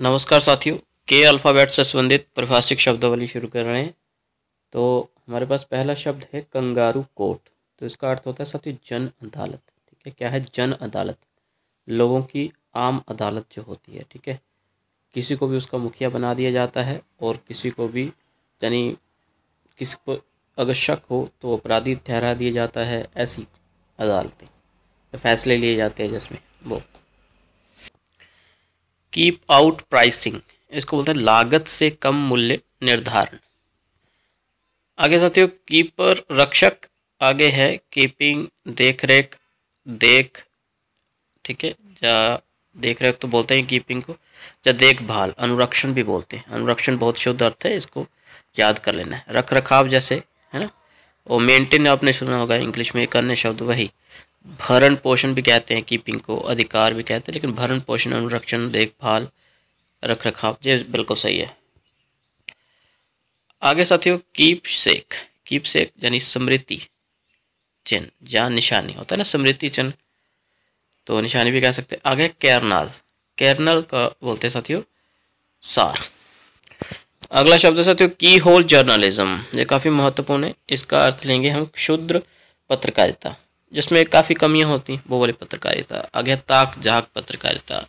नमस्कार साथियों के अल्फ़ाबेट से संबंधित परिभाषिक शब्दावली शुरू कर रहे हैं तो हमारे पास पहला शब्द है कंगारू कोर्ट तो इसका अर्थ होता है साथियों जन अदालत ठीक है क्या है जन अदालत लोगों की आम अदालत जो होती है ठीक है किसी को भी उसका मुखिया बना दिया जाता है और किसी को भी यानी किस अगर शक हो तो अपराधी ठहरा दिया जाता है ऐसी अदालतें तो फैसले लिए जाते हैं जिसमें वो कीप आउट प्राइसिंग इसको बोलते हैं लागत से कम मूल्य निर्धारण आगे साथियों कीपर रक्षक आगे है कीपिंग देख रेख देख ठीक है या देख रेख तो बोलते हैं कीपिंग को या देखभाल अनुरक्षण भी बोलते हैं अनुरक्षण बहुत शुद्ध अर्थ है इसको याद कर लेना है रख रखाव जैसे और मेंटेन आपने सुना होगा इंग्लिश में एक अन्य शब्द वही भरण पोषण भी कहते हैं कीपिंग को अधिकार भी कहते हैं लेकिन भरण पोषण अनुरक्षण देखभाल रख रखाव ये बिल्कुल सही है आगे साथियों कीप सेक कीप सेक यानी स्मृति चिन्ह या निशानी होता है ना स्मृति चिन्ह तो निशानी भी कह सकते हैं आगे कैरनाल कैरनल का बोलते हैं साथियों सार अगला शब्द है साथियों की होल जर्नलिज्म ये काफ़ी महत्वपूर्ण है इसका अर्थ लेंगे हम क्षुद्र पत्रकारिता जिसमें काफ़ी कमियां होती वो वाली पत्रकारिता आगे ताक झाक पत्रकारिता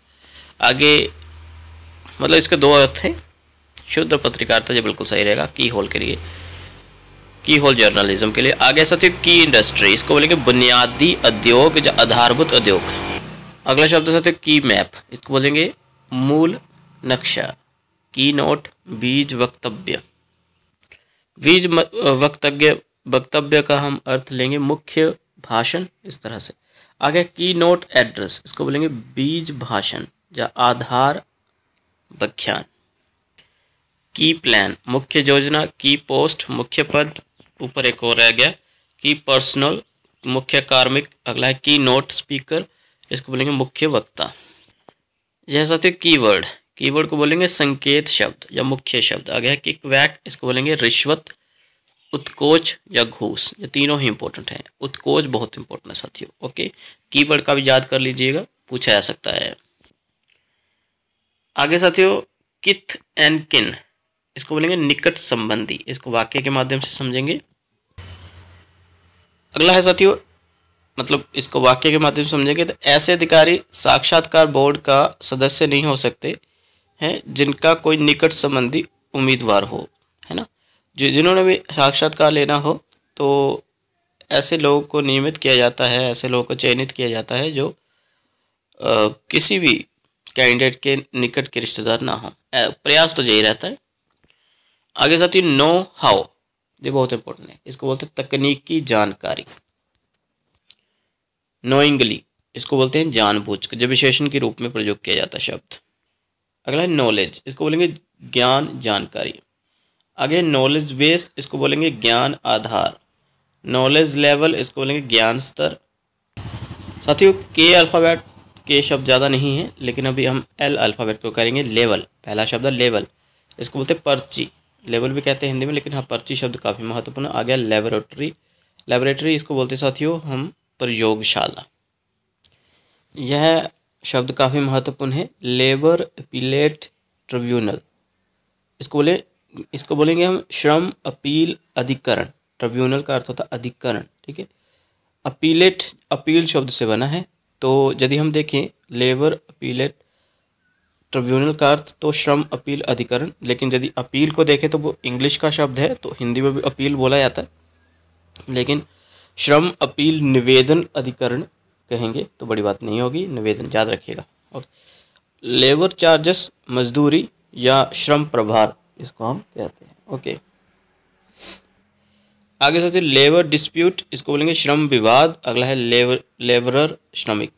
आगे मतलब इसके दो अर्थ हैं क्षुद्र पत्रकारिता जो बिल्कुल सही रहेगा की होल के लिए की होल जर्नलिज्म के लिए आगे साथियों की इंडस्ट्री इसको बोलेंगे बुनियादी उद्योग या आधारभूत उद्योग अगला शब्द साथियों की मैप इसको बोलेंगे मूल नक्शा की नोट बीज वक्तव्य बीज वक्तव्य वक्तव्य का हम अर्थ लेंगे मुख्य भाषण इस तरह से आगे की नोट एड्रेस इसको बोलेंगे बीज भाषण या आधार व्याख्यान की प्लान मुख्य योजना की पोस्ट मुख्य पद ऊपर एक और रह गया की पर्सनल मुख्य कार्मिक अगला है की नोट स्पीकर इसको बोलेंगे मुख्य वक्ता यह साथियों कीवर्ड कीवर्ड को बोलेंगे संकेत शब्द या मुख्य शब्द आ गया किक वैक इसको बोलेंगे रिश्वत उत्कोच या घूस ये तीनों ही इंपॉर्टेंट हैं उत्कोच बहुत इंपॉर्टेंट है साथियों ओके कीवर्ड का भी याद कर लीजिएगा पूछा जा सकता है आगे साथियों किथ एंड किन इसको बोलेंगे निकट संबंधी इसको वाक्य के माध्यम से समझेंगे अगला है साथियों मतलब इसको वाक्य के माध्यम से समझेंगे तो ऐसे अधिकारी साक्षात्कार बोर्ड का सदस्य नहीं हो सकते हैं जिनका कोई निकट संबंधी उम्मीदवार हो है ना जो जिन्होंने भी साक्षात्कार लेना हो तो ऐसे लोगों को नियमित किया जाता है ऐसे लोगों को चयनित किया जाता है जो आ, किसी भी कैंडिडेट के निकट के रिश्तेदार ना हो प्रयास तो यही रहता है आगे साथ ही नो हाउ ये बहुत इंपॉर्टेंट है इसको बोलते हैं तकनीकी जानकारी नोइंगली इसको बोलते हैं जानबूझ जब विशेषण के रूप में प्रयोग किया जाता है शब्द अगला है नॉलेज इसको बोलेंगे ज्ञान जानकारी आगे नॉलेज बेस इसको बोलेंगे ज्ञान आधार नॉलेज लेवल इसको बोलेंगे ज्ञान स्तर साथियों के अल्फ़ाबेट के शब्द ज़्यादा नहीं है लेकिन अभी हम एल अल्फ़ाबेट को करेंगे लेवल पहला शब्द है लेवल इसको बोलते हैं पर्ची लेवल भी कहते हैं हिंदी में लेकिन हाँ पर्ची शब्द काफ़ी महत्वपूर्ण आ गया लेबोरेटरी लेबोरेटरी इसको बोलते साथियों हम प्रयोगशाला यह शब्द काफ़ी महत्वपूर्ण है लेबर अपीलेट ट्रिब्यूनल इसको बोले इसको बोलेंगे हम श्रम अपील अधिकरण ट्रिब्यूनल का अर्थ होता है अधिकरण ठीक है अपीलेट अपील शब्द से बना है तो यदि हम देखें लेबर अपीलेट ट्रिब्यूनल का अर्थ तो श्रम अपील अधिकरण लेकिन यदि अपील को देखें तो वो इंग्लिश का शब्द है तो हिंदी में भी अपील बोला जाता है लेकिन श्रम अपील निवेदन अधिकरण कहेंगे तो बड़ी बात नहीं होगी निवेदन याद रखिएगा ओके लेबर चार्जेस मजदूरी या श्रम प्रभार इसको हम कहते हैं ओके आगे साथियों लेबर डिस्प्यूट इसको बोलेंगे श्रम विवाद अगला है लेबर लेबरर श्रमिक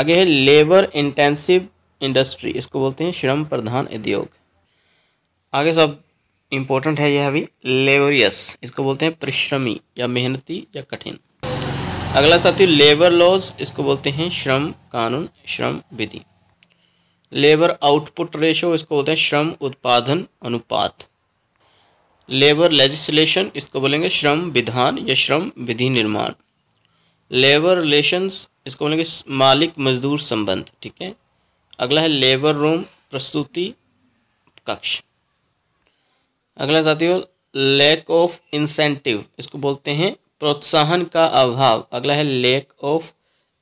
आगे है लेबर इंटेंसिव इंडस्ट्री इसको बोलते हैं श्रम प्रधान उद्योग आगे सब इम्पोर्टेंट है यह अभी लेबरियस इसको बोलते हैं परिश्रमी या मेहनती या कठिन अगला साथी लेबर लॉज इसको बोलते हैं श्रम कानून श्रम विधि लेबर आउटपुट रेशो इसको बोलते हैं श्रम उत्पादन अनुपात लेबर लेजिस्लेशन इसको बोलेंगे श्रम विधान या श्रम विधि निर्माण लेबर रिलेशंस इसको बोलेंगे मालिक मजदूर संबंध ठीक है अगला है लेबर रूम प्रस्तुति कक्ष अगला साथियों लैक ऑफ इंसेंटिव इसको बोलते हैं प्रोत्साहन का अभाव अगला है लेक ऑफ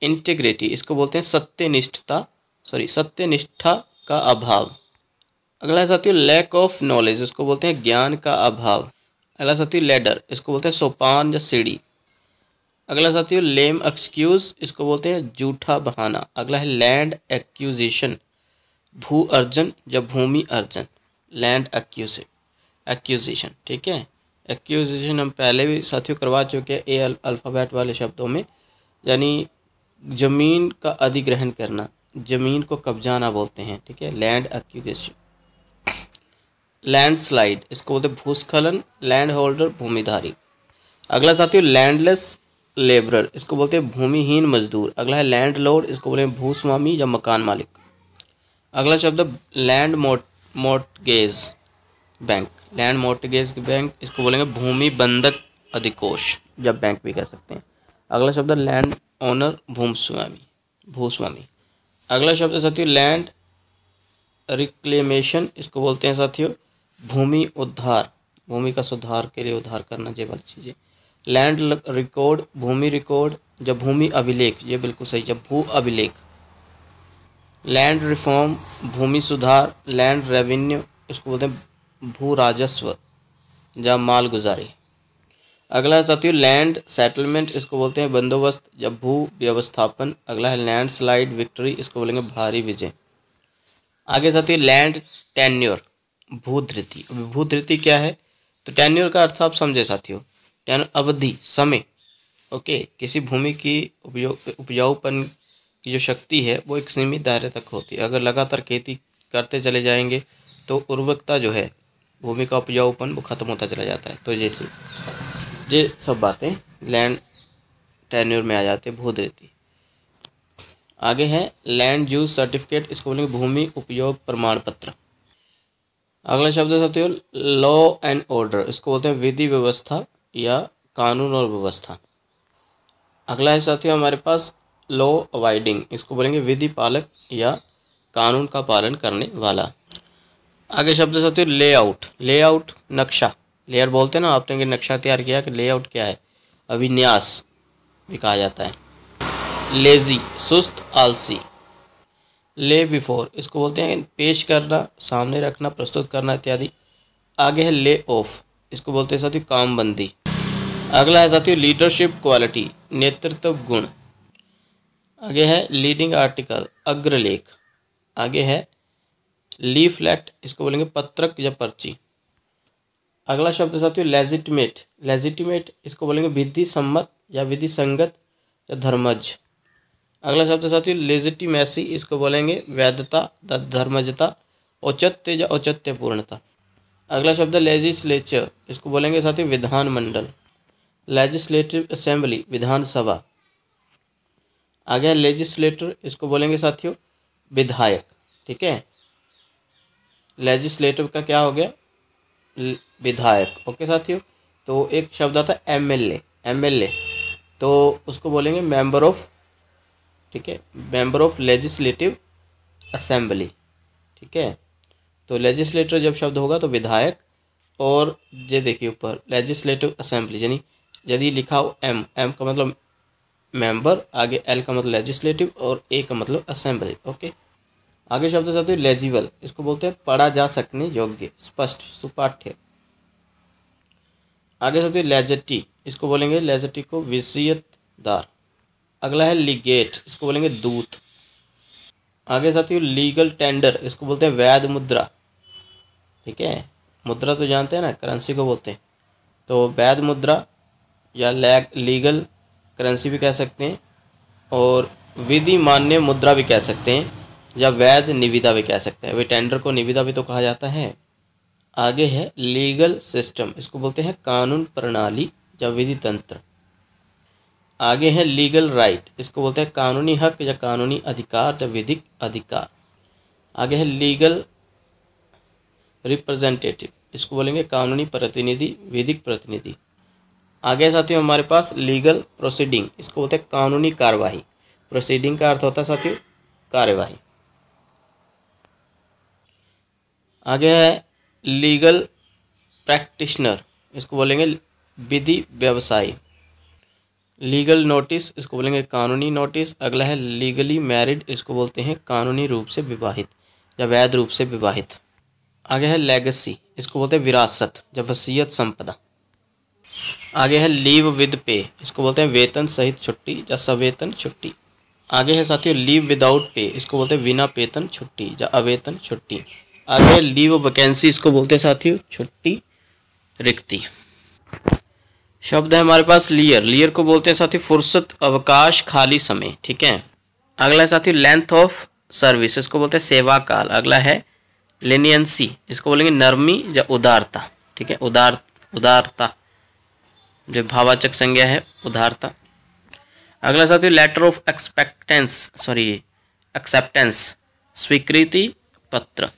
इंटीग्रिटी इसको बोलते हैं सत्यनिष्ठता सॉरी सत्यनिष्ठा का अभाव अगला है साथियों लैक ऑफ नॉलेज इसको बोलते हैं ज्ञान का अभाव अगला साथियों लेडर इसको बोलते हैं सोपान या सीढ़ी अगला साथियों लेम एक्सक्यूज इसको बोलते हैं जूठा बहाना अगला है लैंड एक्यूजिशन भू अर्जन या भूमि अर्जन लैंड एक्यूज एक्यूजिशन ठीक है एक्यूजेशन हम पहले भी साथियों करवा चुके हैं ए अल्फ़ाबेट वाले शब्दों में यानी ज़मीन का अधिग्रहण करना ज़मीन को कब्जाना बोलते हैं ठीक है लैंड एक्यूजेशन लैंड स्लाइड इसको बोलते हैं भूस्खलन लैंड होल्डर भूमिधारी अगला साथियों लैंडलेस लेबरर इसको बोलते हैं भूमिहीन मजदूर अगला है लैंड लोड इसको बोलते हैं भूस्वामी या मकान मालिक अगला शब्द लैंड मोट mortgage bank land mortgage bank इसको बोलेंगे भूमि बंधक अधिकोष या बैंक भी कह सकते हैं अगला शब्द है लैंड ओनर भूमस्वामी भूस्वामी अगला शब्द है साथियों लैंड रिक्लेमेशन इसको बोलते हैं साथियों भूमि उद्धार भूमि का सुधार के लिए उद्धार करना ये वाली चीज़ें लैंड रिकॉर्ड भूमि रिकॉर्ड जब भूमि अभिलेख ये बिल्कुल सही जब भू अभिलेख लैंड रिफॉर्म भूमि सुधार लैंड रेवेन्यू इसको बोलते हैं भू राजस्व या मालगुजारी अगला है साथियों लैंड सेटलमेंट इसको बोलते हैं बंदोबस्त या भू व्यवस्थापन अगला है लैंड स्लाइड विक्ट्री इसको बोलेंगे भारी विजय आगे साथियों लैंड टेन्योर भूधृति भूधृति क्या है तो टेन्योर का अर्थ आप समझे साथियों टेन अवधि समय ओके किसी भूमि की उपयोग उपजाऊपन की जो शक्ति है वो एक सीमित दायरे तक होती है अगर लगातार खेती करते चले जाएंगे तो उर्वरकता जो है भूमि का उपजाऊपन वो ख़त्म होता चला जाता है तो जैसे ये सब बातें लैंड टेन्यूर में आ जाते हैं देती आगे है लैंड यूज सर्टिफिकेट इसको बोलेंगे भूमि उपयोग प्रमाण पत्र अगला शब्द सबसे लॉ एंड ऑर्डर इसको बोलते हैं विधि व्यवस्था या कानून और व्यवस्था अगला है साथियों हमारे पास लॉ अवॉइडिंग इसको बोलेंगे विधि पालक या कानून का पालन करने वाला आगे शब्द साथियों लेआउट लेआउट नक्शा लेयर बोलते हैं ना आपने कि नक्शा तैयार किया कि लेआउट क्या है अविन्यास भी कहा जाता है लेजी सुस्त आलसी ले बिफोर इसको बोलते हैं पेश करना सामने रखना प्रस्तुत करना इत्यादि आगे है ले ऑफ इसको बोलते हैं साथियों कामबंदी अगला है साथियों लीडरशिप क्वालिटी नेतृत्व गुण आगे है लीडिंग आर्टिकल अग्रलेख आगे है लीफलेट इसको बोलेंगे पत्रक या पर्ची अगला शब्द साथियों लेजिटमेट लेजिटमेट इसको बोलेंगे विधि सम्मत या विधि संगत या धर्मज अगला शब्द साथियों लेजिटिमेसी इसको बोलेंगे वैधता धर्मजता औचत्य या औचत्य पूर्णता अगला शब्द लेजिस्लेचर इसको बोलेंगे साथियों विधानमंडल लेजिस्लेटिव असेंबली विधानसभा आ गया लेजिस्लेटर इसको बोलेंगे साथियों विधायक ठीक है लेजिस्लेटिव का क्या हो गया विधायक ओके साथियों तो एक शब्द आता है एमएलए एमएलए तो उसको बोलेंगे मेंबर ऑफ ठीक है मेंबर ऑफ लेजिस्लेटिव असेंबली ठीक है तो लेजिस्लेटर जब शब्द होगा तो विधायक और ये देखिए ऊपर लेजिस्लेटिव असेंबली यानी यदि लिखा हो एम एम का मतलब मेंबर आगे एल का मतलब लेजिस्लेटिव और ए का मतलब असेंबली ओके आगे शब्द साथ लेजिबल इसको बोलते हैं पढ़ा जा सकने योग्य स्पष्ट सुपाठ्य आगे साथ लेजटी इसको बोलेंगे लेजटी को विषयतदार अगला है लीगेट इसको बोलेंगे दूत आगे साथ लीगल टेंडर इसको बोलते हैं वैध मुद्रा ठीक है मुद्रा तो जानते हैं ना करेंसी को बोलते हैं तो वैध मुद्रा या लीगल करेंसी भी कह सकते हैं और विधि मान्य मुद्रा भी कह सकते हैं या वैध निविदा भी कह सकते हैं वे टेंडर को निविदा भी तो कहा जाता है आगे है लीगल सिस्टम इसको बोलते हैं कानून प्रणाली या विधि तंत्र आगे है लीगल राइट इसको बोलते हैं कानूनी हक या कानूनी अधिकार या विधिक अधिकार आगे है लीगल रिप्रेजेंटेटिव इसको बोलेंगे कानूनी प्रतिनिधि विधिक प्रतिनिधि आगे साथियों हमारे पास लीगल प्रोसीडिंग इसको बोलते हैं कानूनी कार्यवाही प्रोसीडिंग का अर्थ होता है साथियों कार्यवाही आगे है लीगल प्रैक्टिशनर इसको बोलेंगे विधि व्यवसायी लीगल नोटिस इसको बोलेंगे कानूनी नोटिस अगला है लीगली मैरिड इसको बोलते हैं कानूनी रूप से विवाहित या वैध रूप से विवाहित आगे है लेगेसी इसको बोलते हैं विरासत या वसीयत संपदा आगे है लीव विद पे इसको बोलते हैं वेतन सहित छुट्टी या सवेतन छुट्टी आगे है साथियों लीव विदाउट पे इसको बोलते हैं बिना वेतन छुट्टी या अवेतन छुट्टी आगे लीव वैकेंसी इसको बोलते हैं साथियों छुट्टी रिक्ति शब्द है हमारे पास लियर लियर को बोलते हैं साथी फुर्सत अवकाश खाली समय ठीक है अगला है साथियों लेंथ ऑफ सर्विस इसको बोलते हैं सेवा काल अगला है लेनियंसी इसको बोलेंगे नरमी या उदारता ठीक है उदार उदारता जो भावाचक संज्ञा है उदारता अगला साथी letter of expectance sorry acceptance स्वीकृति पत्र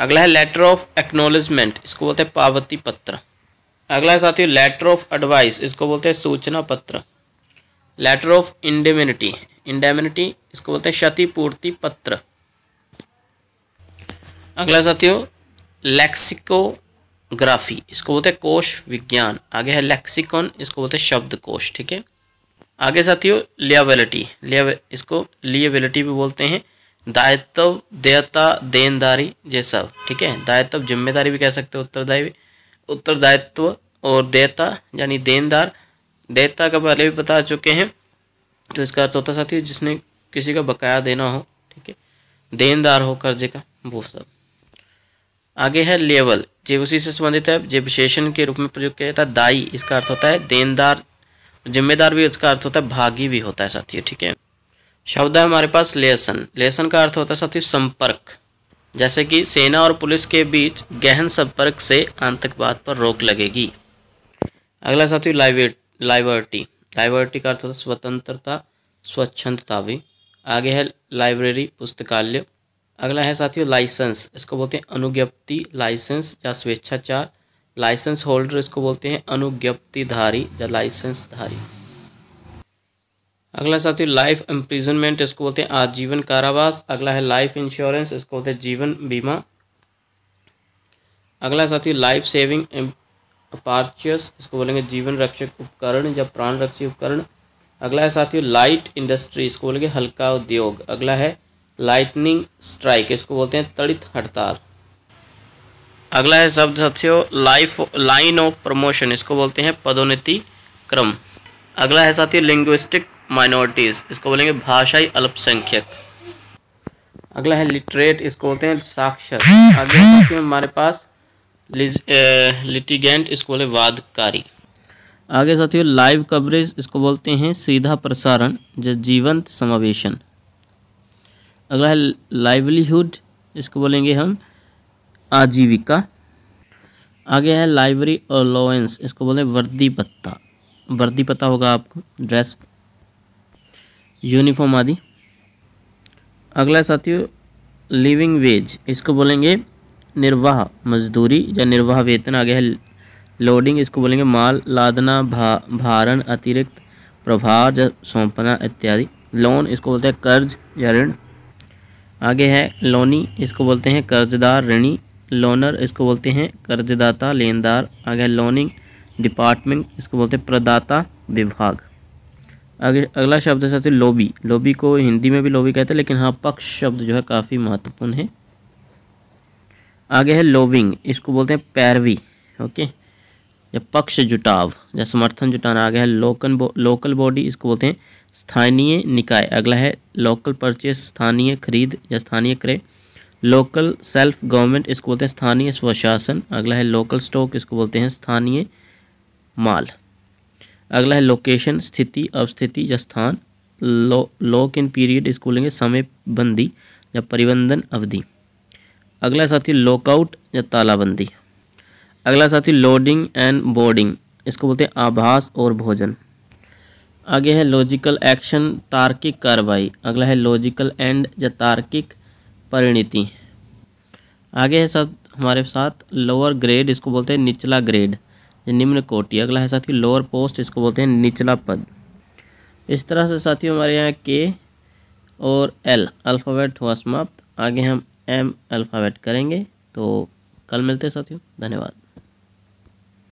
अगला है लेटर ऑफ एक्नोलेजमेंट इसको बोलते हैं पावती पत्र अगला है साथियों लेटर ऑफ एडवाइस इसको बोलते हैं सूचना पत्र लेटर ऑफ इंडेमिनिटी इंडेमिनिटी इसको बोलते हैं क्षतिपूर्ति पत्र अगला साथियों लेक्सिकोग्राफी इसको बोलते हैं कोश विज्ञान आगे है लेक्सिकॉन इसको बोलते हैं शब्द कोश ठीक है आगे साथियों लियाबिलिटी लिया इसको लियाबिलिटी भी बोलते हैं दायित्व देयता देनदारी ये सब ठीक है दायित्व जिम्मेदारी भी कह सकते हो उत्तरदायी उत्तरदायित्व और देयता यानी देनदार देयता का पहले भी बता चुके हैं तो इसका अर्थ होता साथियों जिसने किसी का बकाया देना हो ठीक है देनदार हो कर्जे का वो सब आगे है लेवल जे उसी से संबंधित है जे विशेषण के रूप में प्रयोग किया जाता है दाई इसका अर्थ होता है देनदार जिम्मेदार भी इसका अर्थ होता है भागी भी होता है साथियों ठीक है शब्द है हमारे पास लेसन लेसन का अर्थ होता है साथियों संपर्क जैसे कि सेना और पुलिस के बीच गहन संपर्क से आतंकवाद पर रोक लगेगी अगला साथियों लाइवेट लाइवर्टी लाइवर्टी का अर्थ होता है स्वतंत्रता स्वच्छंदता भी आगे है लाइब्रेरी पुस्तकालय अगला है साथियों लाइसेंस इसको बोलते हैं अनुज्ञप्ति लाइसेंस या स्वेच्छाचार लाइसेंस होल्डर इसको बोलते हैं अनुज्ञप्तिधारी या लाइसेंसधारी अगला साथी लाइफ एम्प्रिजनमेंट इसको बोलते हैं आजीवन कारावास अगला है लाइफ इंश्योरेंस इसको बोलते हैं जीवन बीमा अगला साथी लाइफ सेविंग अपार्चियस इसको बोलेंगे जीवन रक्षक उपकरण या प्राण रक्षी उपकरण अगला है साथियों लाइट इंडस्ट्री इसको बोलेंगे हल्का उद्योग अगला है लाइटनिंग स्ट्राइक इसको बोलते हैं तड़ित हड़ताल अगला है शब्द साथियों लाइफ लाइन ऑफ प्रमोशन इसको बोलते हैं पदोन्नति क्रम अगला है साथियों लिंग्विस्टिक माइनॉरिटीज़ इसको बोलेंगे भाषाई अल्पसंख्यक अगला है लिटरेट इसको बोलते हैं साक्षर अगले में हमारे पास लिटिगेंट इसको बोले वादकारी आगे साथियों लाइव कवरेज इसको बोलते हैं सीधा प्रसारण जो जीवंत समावेशन अगला है लाइवलीहुड इसको बोलेंगे हम आजीविका आगे है लाइब्रेरी अलाउंस इसको बोले वर्दी पत्ता वर्दी पत्ता होगा आपको ड्रेस यूनिफॉर्म आदि अगला साथियों लिविंग वेज इसको बोलेंगे निर्वाह मजदूरी या निर्वाह वेतन आगे है लोडिंग इसको बोलेंगे माल लादना भा भारण अतिरिक्त प्रभार या सौंपना इत्यादि लोन इसको बोलते हैं कर्ज या ऋण आगे है लोनी इसको बोलते हैं कर्जदार ऋणी लोनर इसको बोलते हैं कर्जदाता लेनदार आगे लोनिंग डिपार्टमेंट इसको बोलते हैं प्रदाता विभाग आगे अगला शब्द है साथी लोबी लोबी को हिंदी में भी लोबी कहते हैं लेकिन हाँ पक्ष शब्द जो है काफ़ी महत्वपूर्ण है आगे है लोविंग इसको बोलते हैं पैरवी ओके या पक्ष जुटाव या समर्थन जुटाना आगे है लोकल बो, लोकल बॉडी इसको बोलते हैं स्थानीय निकाय अगला है लोकल परचेस स्थानीय खरीद या स्थानीय क्रय लोकल सेल्फ गवर्नमेंट इसको बोलते हैं स्थानीय स्वशासन अगला है लोकल स्टॉक इसको बोलते हैं स्थानीय माल अगला है लोकेशन स्थिति अवस्थिति या स्थान लॉक इन पीरियड इसको बोलेंगे समय बंदी या परिबंधन अवधि अगला साथी लॉकआउट या तालाबंदी अगला साथी लोडिंग एंड बोर्डिंग इसको बोलते हैं आभास और भोजन आगे है लॉजिकल एक्शन तार्किक कार्रवाई अगला है लॉजिकल एंड या तार्किक परिणति आगे है सब हमारे साथ लोअर ग्रेड इसको बोलते हैं निचला ग्रेड निम्न कोटि अगला है साथियों लोअर पोस्ट इसको बोलते हैं निचला पद इस तरह से साथियों हमारे यहाँ के और एल अल्फ़ाबेट हुआ समाप्त आगे हम एम अल्फ़ाबेट करेंगे तो कल मिलते हैं साथियों धन्यवाद